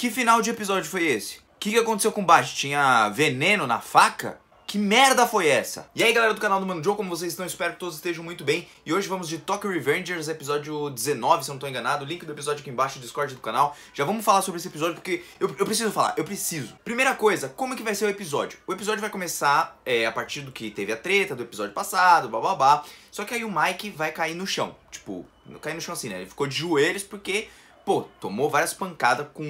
Que final de episódio foi esse? O que, que aconteceu com o Bate? Tinha veneno na faca? Que merda foi essa? E aí galera do canal do Mano Joe, como vocês estão? Espero que todos estejam muito bem. E hoje vamos de Tokyo Revengers, episódio 19, se eu não estou enganado. Link do episódio aqui embaixo, Discord do canal. Já vamos falar sobre esse episódio porque eu, eu preciso falar, eu preciso. Primeira coisa, como é que vai ser o episódio? O episódio vai começar é, a partir do que teve a treta do episódio passado, babá, Só que aí o Mike vai cair no chão. Tipo, cair no chão assim, né? Ele ficou de joelhos porque pô, tomou várias pancadas com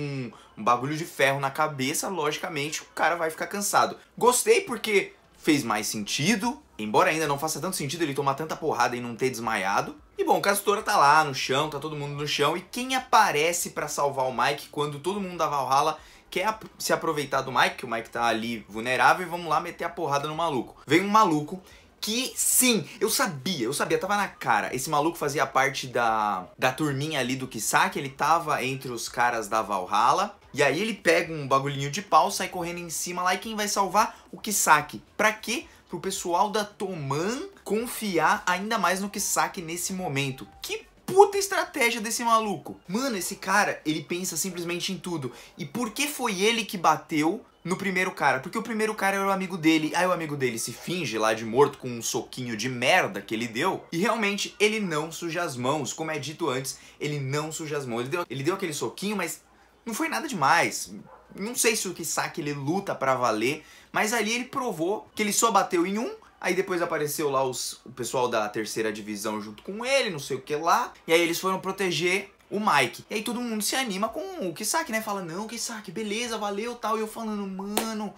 um bagulho de ferro na cabeça, logicamente o cara vai ficar cansado. Gostei porque fez mais sentido, embora ainda não faça tanto sentido ele tomar tanta porrada e não ter desmaiado. E bom, o Castora tá lá no chão, tá todo mundo no chão, e quem aparece para salvar o Mike quando todo mundo da Valhalla quer se aproveitar do Mike, que o Mike tá ali vulnerável, e vamos lá meter a porrada no maluco. Vem um maluco que sim, eu sabia, eu sabia, tava na cara. Esse maluco fazia parte da, da turminha ali do Kisaki, ele tava entre os caras da Valhalla. E aí ele pega um bagulhinho de pau, sai correndo em cima lá e quem vai salvar? O Kisaki. Pra quê? Pro pessoal da Toman confiar ainda mais no Kisaki nesse momento. Que puta estratégia desse maluco. Mano, esse cara, ele pensa simplesmente em tudo. E por que foi ele que bateu no primeiro cara, porque o primeiro cara era o amigo dele, aí o amigo dele se finge lá de morto com um soquinho de merda que ele deu, e realmente ele não suja as mãos, como é dito antes, ele não suja as mãos, ele deu, ele deu aquele soquinho, mas não foi nada demais, não sei se o Kisaki ele luta para valer, mas ali ele provou que ele só bateu em um Aí depois apareceu lá os, o pessoal da terceira divisão junto com ele, não sei o que lá. E aí eles foram proteger o Mike. E aí todo mundo se anima com o Kisaki, né? Fala, não, Kisaki, beleza, valeu tal. E eu falando, mano.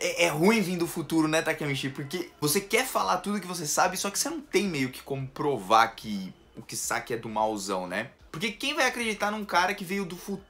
É, é ruim vir do futuro, né, Takamichi? Porque você quer falar tudo que você sabe, só que você não tem meio que como provar que o Kisaki é do malzão, né? Porque quem vai acreditar num cara que veio do futuro?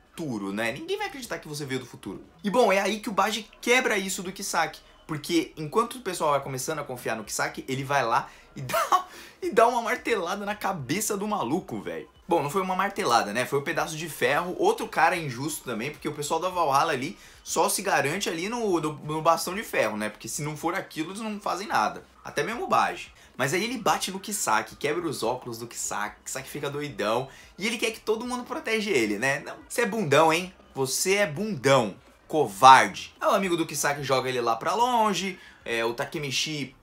Né? Ninguém vai acreditar que você veio do futuro. E bom, é aí que o Baji quebra isso do Kisaki. Porque enquanto o pessoal vai começando a confiar no Kisaki, ele vai lá e dá, e dá uma martelada na cabeça do maluco, velho. Bom, não foi uma martelada, né? Foi um pedaço de ferro. Outro cara injusto também, porque o pessoal da Valhalla ali só se garante ali no, no, no bastão de ferro, né? Porque se não for aquilo, eles não fazem nada. Até mesmo Baji. Mas aí ele bate no Kisaki, quebra os óculos do Kisaki, Kisaki fica doidão. E ele quer que todo mundo proteja ele, né? Não, você é bundão, hein? Você é bundão covarde. É o amigo do Kisaki joga ele lá pra longe, é, o Takemichi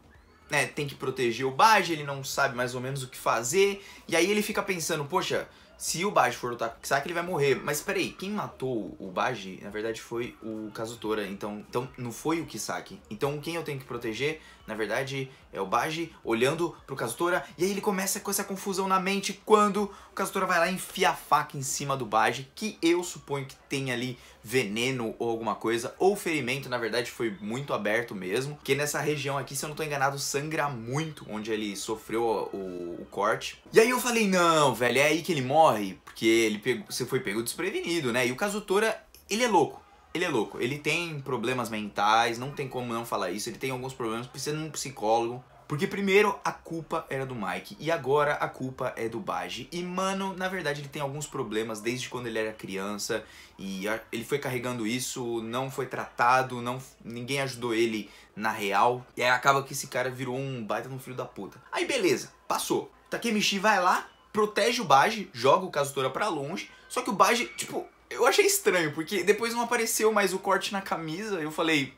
né, tem que proteger o Baji, ele não sabe mais ou menos o que fazer, e aí ele fica pensando, poxa, se o Baji for lutar com o Kisaki, ele vai morrer. Mas peraí, quem matou o Baji, na verdade, foi o Kazutora. Então, então não foi o Kisaki. Então quem eu tenho que proteger, na verdade, é o Baji olhando pro Kazutora. E aí ele começa com essa confusão na mente quando o Kazutora vai lá e enfia a faca em cima do Baji, que eu suponho que tem ali veneno ou alguma coisa. Ou ferimento, na verdade, foi muito aberto mesmo. Que nessa região aqui, se eu não tô enganado, sangra muito onde ele sofreu o, o, o corte. E aí eu falei, não, velho, é aí que ele morre morre, porque ele pegou, você foi pego desprevenido, né? E o Kazutora, ele é louco. Ele é louco, ele tem problemas mentais, não tem como não falar isso, ele tem alguns problemas, precisa de é um psicólogo. Porque primeiro a culpa era do Mike e agora a culpa é do Baji. E mano, na verdade ele tem alguns problemas desde quando ele era criança e ele foi carregando isso, não foi tratado, não ninguém ajudou ele na real. E aí acaba que esse cara virou um baita no filho da puta. Aí beleza, passou. Takemichi vai lá, protege o Baji, joga o Kazutora pra longe. Só que o Baji, tipo, eu achei estranho, porque depois não apareceu mais o corte na camisa. Eu falei,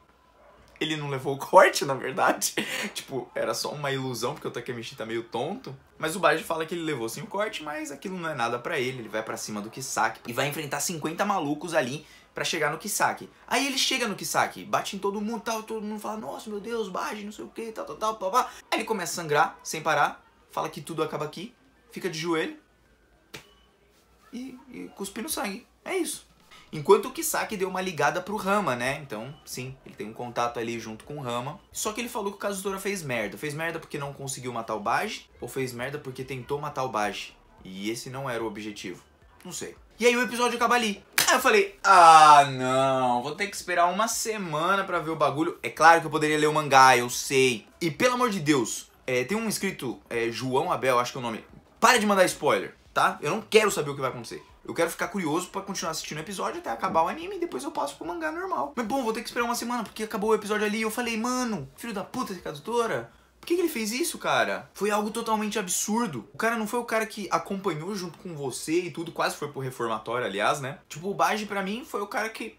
ele não levou o corte, na verdade. tipo, era só uma ilusão, porque o Takemichi tá meio tonto. Mas o Baji fala que ele levou sim o corte, mas aquilo não é nada para ele. Ele vai para cima do Kisaki e vai enfrentar 50 malucos ali para chegar no Kisaki. Aí ele chega no Kisaki, bate em todo mundo tal, todo mundo fala, nossa, meu Deus, Baji, não sei o que, tal, tal, tal, pá, Aí ele começa a sangrar, sem parar, fala que tudo acaba aqui fica de joelho e, e cuspindo sangue. É isso. Enquanto o Kisaki deu uma ligada pro Rama, né? Então, sim, ele tem um contato ali junto com o Rama. Só que ele falou que o Kazutora fez merda. Fez merda porque não conseguiu matar o Baji? Ou fez merda porque tentou matar o Baji? E esse não era o objetivo. Não sei. E aí o episódio acaba ali. Aí eu falei, ah, não, vou ter que esperar uma semana pra ver o bagulho. É claro que eu poderia ler o mangá, eu sei. E pelo amor de Deus, é, tem um inscrito, é, João Abel, acho que é o nome para de mandar spoiler, tá? Eu não quero saber o que vai acontecer. Eu quero ficar curioso para continuar assistindo o episódio até acabar o anime e depois eu passo pro mangá normal. Mas bom, vou ter que esperar uma semana porque acabou o episódio ali e eu falei, mano, filho da puta, tradutora, por que, que, ele fez isso, cara? Foi algo totalmente absurdo. O cara não foi o cara que acompanhou junto com você e tudo, quase foi pro reformatório, aliás, né? Tipo, o Baji, pra mim, foi o cara que,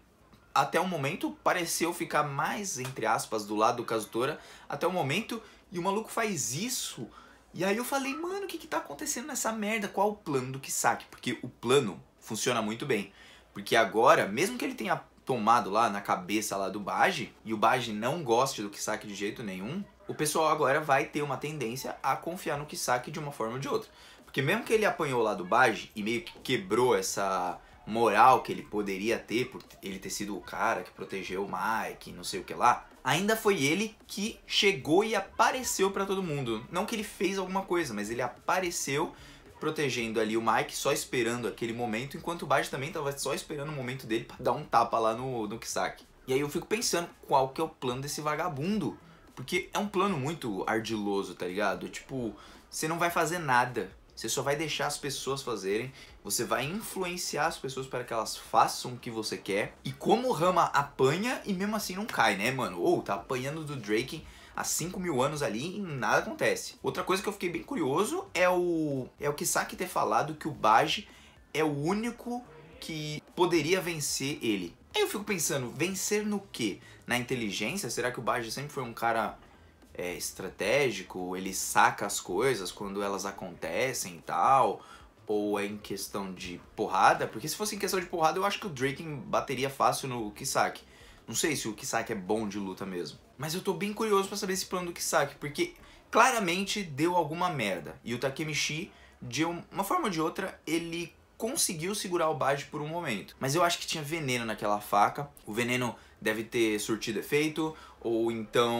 até o momento, pareceu ficar mais, entre aspas, do lado do Kazutora. Até o momento, e o maluco faz isso e aí eu falei, mano, o que que tá acontecendo nessa merda? Qual o plano do Kisaki? Porque o plano funciona muito bem. Porque agora, mesmo que ele tenha tomado lá na cabeça lá do Baji, e o Baji não goste do Kisaki de jeito nenhum, o pessoal agora vai ter uma tendência a confiar no Kisaki de uma forma ou de outra. Porque mesmo que ele apanhou lá do Baji e meio que quebrou essa moral que ele poderia ter por ele ter sido o cara que protegeu o Mike, não sei o que lá, ainda foi ele que chegou e apareceu para todo mundo. Não que ele fez alguma coisa, mas ele apareceu protegendo ali o Mike, só esperando aquele momento, enquanto o Baj também tava só esperando o momento dele para dar um tapa lá no, no Kisaki. E aí eu fico pensando, qual que é o plano desse vagabundo? Porque é um plano muito ardiloso, tá ligado? Tipo, você não vai fazer nada você só vai deixar as pessoas fazerem, você vai influenciar as pessoas para que elas façam o que você quer. E como o Rama apanha e mesmo assim não cai, né, mano? Ou oh, tá apanhando do Drake há 5 mil anos ali e nada acontece. Outra coisa que eu fiquei bem curioso é o é o Kisaki ter falado que o Baji é o único que poderia vencer ele. Aí eu fico pensando, vencer no quê? Na inteligência? Será que o Baji sempre foi um cara é, estratégico, ele saca as coisas quando elas acontecem e tal, ou é em questão de porrada, porque se fosse em questão de porrada, eu acho que o Draken bateria fácil no Kisaki. Não sei se o Kisaki é bom de luta mesmo. Mas eu tô bem curioso para saber esse plano do Kisaki, porque claramente deu alguma merda. E o Takemichi, de uma forma ou de outra, ele conseguiu segurar o Baji por um momento. Mas eu acho que tinha veneno naquela faca. O veneno deve ter surtido efeito ou então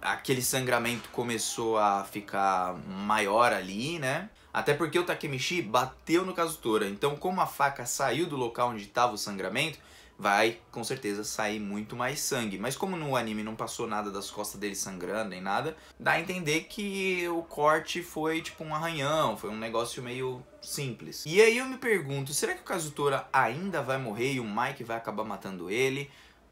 aquele sangramento começou a ficar maior ali, né? Até porque o Takemichi bateu no Kazutora. então como a faca saiu do local onde estava o sangramento, vai com certeza sair muito mais sangue. Mas como no anime não passou nada das costas dele sangrando nem nada, dá a entender que o corte foi tipo um arranhão, foi um negócio meio simples. E aí eu me pergunto, será que o Kazutora ainda vai morrer e o Mike vai acabar matando ele?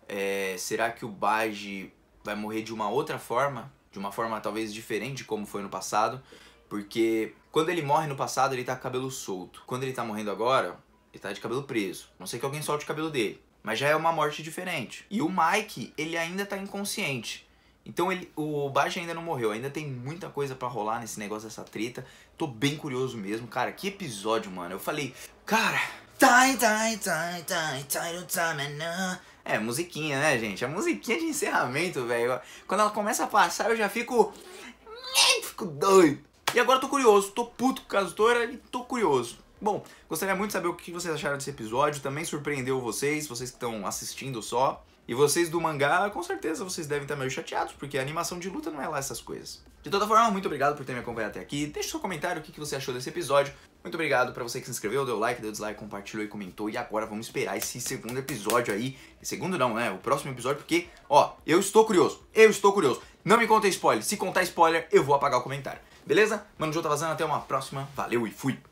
É, será que o Baji vai morrer de uma outra forma? De uma forma talvez diferente de como foi no passado? Porque quando ele morre no passado, ele tá com cabelo solto. Quando ele tá morrendo agora, ele tá de cabelo preso. Não sei que alguém solte o cabelo dele. Mas já é uma morte diferente. E o Mike, ele ainda tá inconsciente. Então ele, o Baji ainda não morreu, ainda tem muita coisa para rolar nesse negócio dessa treta. Tô bem curioso mesmo, cara. Que episódio, mano. Eu falei, cara, time, time, time, time, time, time, time, é, musiquinha, né, gente? A musiquinha de encerramento, velho. Quando ela começa a passar, eu já fico. Fico doido. E agora tô curioso, tô puto com a cantora e tô curioso. Bom, gostaria muito de saber o que vocês acharam desse episódio. Também surpreendeu vocês, vocês que estão assistindo só. E vocês do mangá, com certeza, vocês devem estar meio chateados, porque a animação de luta não é lá essas coisas. De toda forma, muito obrigado por ter me acompanhado até aqui. Deixe seu comentário o que você achou desse episódio. Muito obrigado para você que se inscreveu, deu like, deu dislike, compartilhou e comentou. E agora vamos esperar esse segundo episódio aí. Segundo não, né? O próximo episódio, porque, ó, eu estou curioso. Eu estou curioso. Não me contem spoiler. Se contar spoiler, eu vou apagar o comentário. Beleza? Mano, Jô tá vazando. Até uma próxima. Valeu e fui!